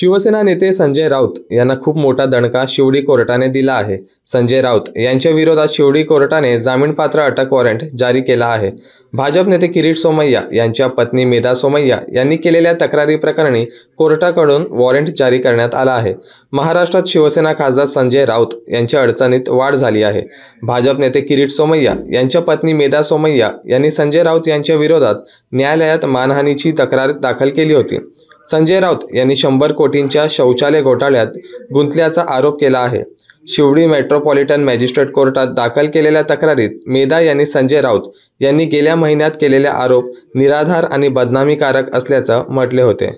शिवसेना नेते संजय राऊत यांना खूप मोठा दणका शिवडी कोर्टाने दिला आहे संजय राऊत यांच्या विरोधात शिवडी कोर्टाने जामीनपात्र अटक वॉरंट जारी केला आहे भाजप नेते किरीट सोमय्या यांच्या पत्नी मेधा सोमय्या यांनी केलेल्या तक्रारी प्रकरणी कोर्टाकडून वॉरंट जारी करण्यात आला आहे महाराष्ट्रात शिवसेना खासदार संजय राऊत यांच्या अडचणीत वाढ झाली आहे भाजप नेते किरीट सोमय्या यांच्या पत्नी मेधा सोमय्या यांनी संजय राऊत यांच्या विरोधात न्यायालयात मानहानीची तक्रार दाखल केली होती संजय राऊत यांनी शंभर कोटींच्या शौचालय घोटाळ्यात गुंतल्याचा आरोप केला आहे शिवडी मेट्रोपॉलिटन मॅजिस्ट्रेट कोर्टात दाखल केलेल्या तक्रारीत मेदा यांनी संजय राऊत यांनी गेल्या महिन्यात केलेले आरोप निराधार आणि बदनामीकारक असल्याचं म्हटले होते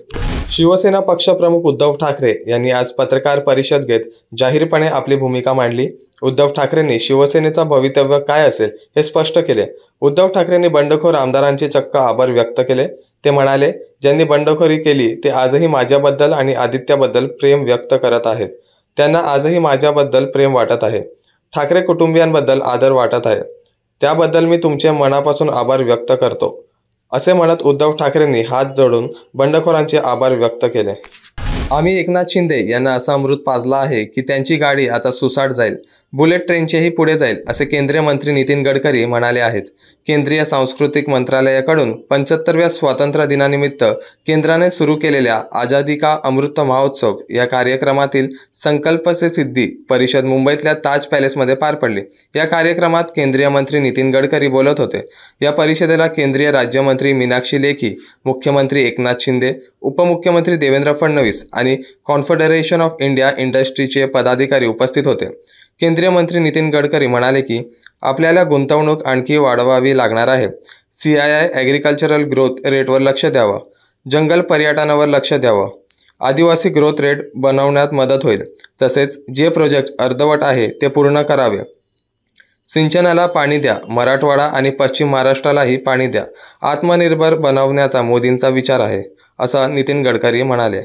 शिवसेना पक्षप्रमुख उद्धव ठाकरे यांनी आज पत्रकार परिषद घेत जाहीरपणे आपली भूमिका मांडली उद्धव ठाकरेंनी शिवसेनेचा भवितव्य काय असेल हे स्पष्ट केले उद्धव ठाकरेंनी बंडखोर आमदारांचे चक्क आभार व्यक्त केले ते म्हणाले ज्यांनी बंडखोरी केली ते आजही माझ्याबद्दल आणि आदित्याबद्दल प्रेम व्यक्त करत आहेत त्यांना आजही माझ्याबद्दल प्रेम वाटत आहे ठाकरे कुटुंबियांबद्दल आदर वाटत आहे त्याबद्दल मी तुमचे मनापासून आभार व्यक्त करतो असे म्हणत उद्धव ठाकरेंनी हात जोडून बंडखोरांचे आभार व्यक्त केले आम्ही एकनाथ शिंदे यांना असा अमृत पाजला आहे की त्यांची गाडी आता सुसाट जाईल बुलेट ट्रेनचेही पुढे जाईल असे केंद्रीय मंत्री नितीन गडकरी म्हणाले आहेत केंद्रीय सांस्कृतिक मंत्रालयाकडून पंच्याहत्तरव्या स्वातंत्र्य दिनानिमित्त केंद्राने सुरू केलेल्या आझादी का अमृत महोत्सव या कार्यक्रमातील संकल्प से सिद्धी परिषद मुंबईतल्या ताज पॅलेसमध्ये पार पडली या कार्यक्रमात केंद्रीय मंत्री नितीन गडकरी बोलत होते या परिषदेला केंद्रीय राज्यमंत्री मीनाक्षी लेखी मुख्यमंत्री एकनाथ शिंदे उपमुख्यमंत्री देवेंद्र फडणवीस आणि कॉन्फेडरेशन ऑफ इंडिया इंडस्ट्रीचे पदाधिकारी उपस्थित होते केंद्रीय मंत्री नितीन गडकरी म्हणाले की आपल्याला गुंतवणूक आणखी वाढवावी लागणार आहे C I I agricultural growth रेटवर लक्ष द्यावं जंगल पर्यटनावर लक्ष द्यावं आदिवासी ग्रोथ रेट बनवण्यात मदत होईल तसेच जे प्रोजेक्ट अर्धवट आहे ते पूर्ण करावे सिंचनाला पाणी द्या मराठवाडा आणि पश्चिम महाराष्ट्रालाही पाणी द्या आत्मनिर्भर बनवण्याचा मोदींचा विचार आहे असं नितीन गडकरी म्हणाले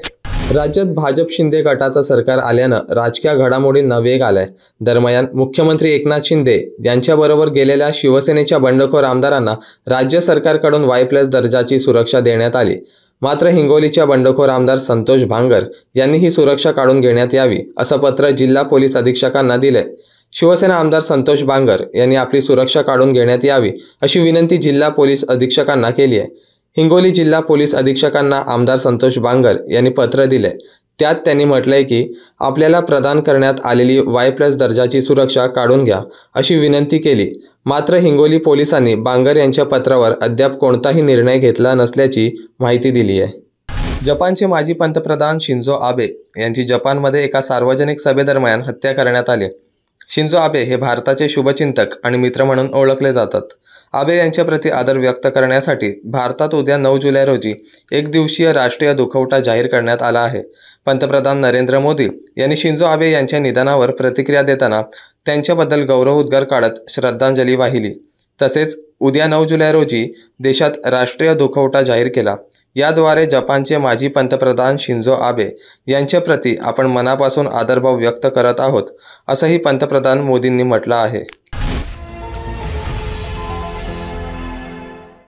राज्यात भाजप शिंदे गटाचं सरकार आल्यानं राजकीय घडामोडींना वेग आलाय दरम्यान मुख्यमंत्री एकनाथ शिंदे यांच्याबरोबर गेलेल्या शिवसेनेच्या बंडखोर आमदारांना राज्य सरकारकडून वाय प्लस दर्जाची सुरक्षा देण्यात आली मात्र हिंगोलीच्या बंडखोर आमदार संतोष भांगर यांनी ही सुरक्षा काढून घेण्यात यावी असं पत्र जिल्हा पोलीस अधीक्षकांना दिलंय शिवसेना आमदार संतोष बांगर यांनी आपली सुरक्षा काढून घेण्यात यावी अशी विनंती जिल्हा पोलीस अधीक्षकांना केली आहे हिंगोली जिल्हा पोलीस अधीक्षकांना आमदार संतोष बांगर यांनी पत्र दिले त्यात त्यांनी म्हटलंय की आपल्याला प्रदान करण्यात आलेली वाय प्लस दर्जाची सुरक्षा काढून घ्या अशी विनंती केली मात्र हिंगोली पोलिसांनी बांगर यांच्या पत्रावर अद्याप कोणताही निर्णय घेतला नसल्याची माहिती दिली आहे जपानचे माजी पंतप्रधान शिंझो आबे यांची जपानमध्ये एका सार्वजनिक सभेदरम्यान हत्या करण्यात आली शिंजो आबे हे भारताचे शुभचिंतक आणि मित्र म्हणून ओळखले जातात आबे यांच्याप्रती आदर व्यक्त करण्यासाठी भारतात उद्या नऊ जुलै रोजी एक दिवसीय राष्ट्रीय दुखवटा जाहीर करण्यात आला आहे पंतप्रधान नरेंद्र मोदी यांनी शिंजो आबे यांच्या निधनावर प्रतिक्रिया देताना त्यांच्याबद्दल गौरव उद्गार काढत श्रद्धांजली वाहिली तसेच उद्या नऊ जुलै रोजी देशात राष्ट्रीय दुखवटा जाहीर केला याद्वारे जपानचे माजी पंतप्रधान शिंझो आबे यांच्याप्रती आपण मनापासून आदरभाव व्यक्त करत आहोत असंही पंतप्रधान मोदींनी म्हटलं आहे